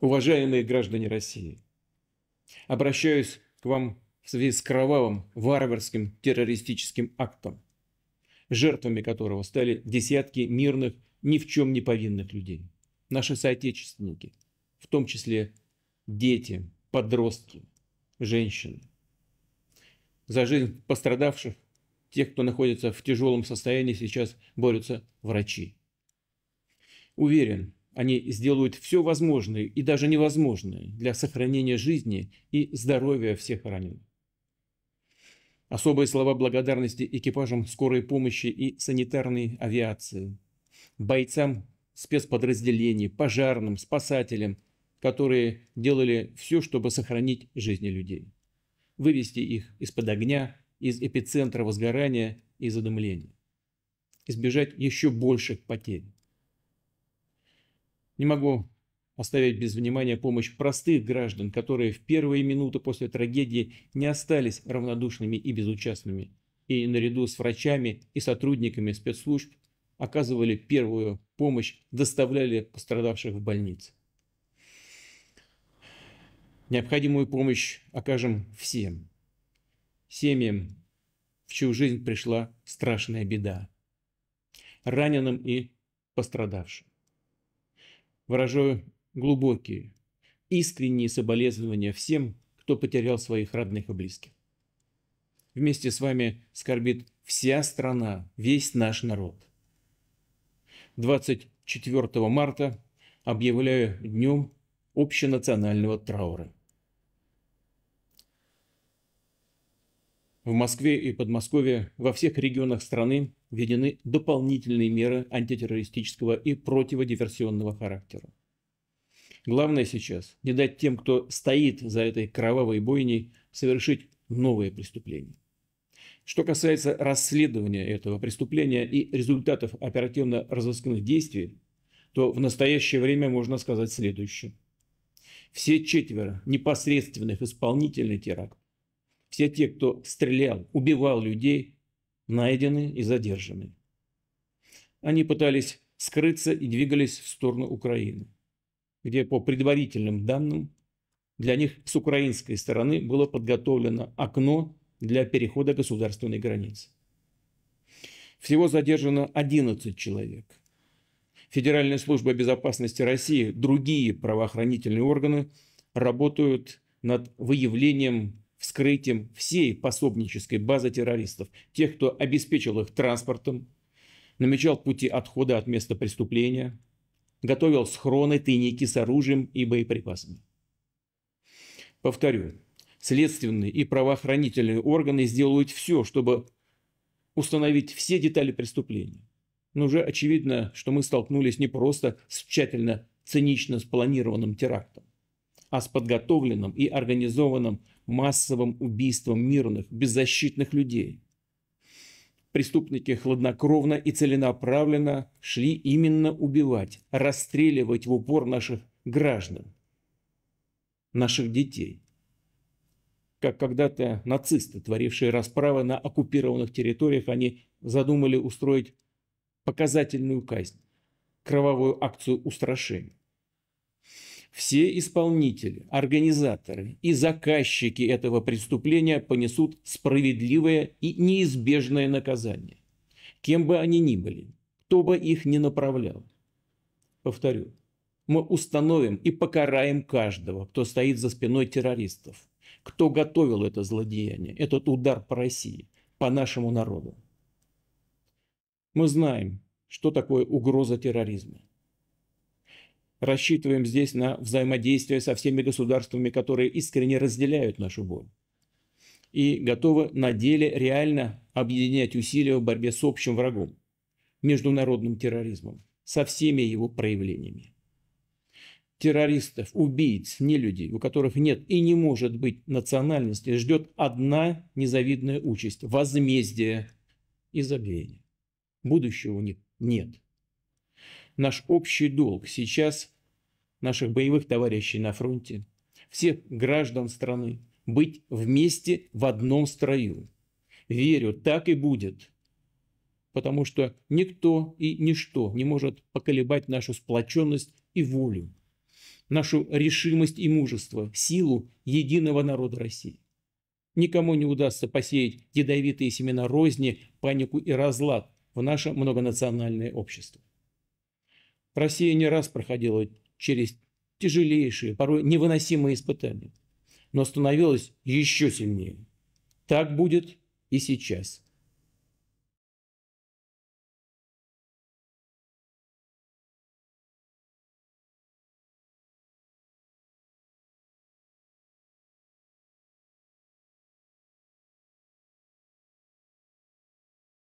уважаемые граждане России, обращаюсь к вам в связи с кровавым, варварским террористическим актом, жертвами которого стали десятки мирных, ни в чем не повинных людей. Наши соотечественники, в том числе дети, подростки, женщины. За жизнь пострадавших, тех, кто находится в тяжелом состоянии, сейчас борются врачи. Уверен, они сделают все возможное и даже невозможное для сохранения жизни и здоровья всех раненых. Особые слова благодарности экипажам скорой помощи и санитарной авиации, бойцам спецподразделений, пожарным, спасателям, которые делали все, чтобы сохранить жизни людей, вывести их из-под огня, из эпицентра возгорания и задымления, избежать еще больших потерь. Не могу оставить без внимания помощь простых граждан, которые в первые минуты после трагедии не остались равнодушными и безучастными, и наряду с врачами и сотрудниками спецслужб оказывали первую помощь, доставляли пострадавших в больницы. Необходимую помощь окажем всем. Семьям, в чью жизнь пришла страшная беда. Раненым и пострадавшим. Выражаю глубокие, искренние соболезнования всем, кто потерял своих родных и близких. Вместе с вами скорбит вся страна, весь наш народ. 24 марта объявляю днем общенационального траура. В Москве и Подмосковье во всех регионах страны введены дополнительные меры антитеррористического и противодиверсионного характера. Главное сейчас не дать тем, кто стоит за этой кровавой бойней, совершить новые преступления. Что касается расследования этого преступления и результатов оперативно-розыскных действий, то в настоящее время можно сказать следующее. Все четверо непосредственных исполнителей теракта все те, кто стрелял, убивал людей, найдены и задержаны. Они пытались скрыться и двигались в сторону Украины, где, по предварительным данным, для них с украинской стороны было подготовлено окно для перехода государственной границы. Всего задержано 11 человек. Федеральная служба безопасности России, другие правоохранительные органы работают над выявлением вскрытием всей пособнической базы террористов, тех, кто обеспечил их транспортом, намечал пути отхода от места преступления, готовил схроны, тайники с оружием и боеприпасами. Повторю, следственные и правоохранительные органы сделают все, чтобы установить все детали преступления. Но уже очевидно, что мы столкнулись не просто с тщательно цинично спланированным терактом, а с подготовленным и организованным массовым убийством мирных, беззащитных людей. Преступники хладнокровно и целенаправленно шли именно убивать, расстреливать в упор наших граждан, наших детей. Как когда-то нацисты, творившие расправы на оккупированных территориях, они задумали устроить показательную казнь, кровавую акцию устрашения все исполнители, организаторы и заказчики этого преступления понесут справедливое и неизбежное наказание, кем бы они ни были, кто бы их ни направлял. Повторю, мы установим и покараем каждого, кто стоит за спиной террористов, кто готовил это злодеяние, этот удар по России, по нашему народу. Мы знаем, что такое угроза терроризма рассчитываем здесь на взаимодействие со всеми государствами, которые искренне разделяют нашу боль и готовы на деле реально объединять усилия в борьбе с общим врагом – международным терроризмом, со всеми его проявлениями. Террористов, убийц, нелюдей, у которых нет и не может быть национальности, ждет одна незавидная участь – возмездие и забвение. Будущего у них нет – наш общий долг сейчас наших боевых товарищей на фронте, всех граждан страны, быть вместе в одном строю. Верю, так и будет. Потому что никто и ничто не может поколебать нашу сплоченность и волю, нашу решимость и мужество, силу единого народа России. Никому не удастся посеять ядовитые семена розни, панику и разлад в наше многонациональное общество. Россия не раз проходила через тяжелейшие, порой невыносимые испытания, но становилась еще сильнее. Так будет и сейчас –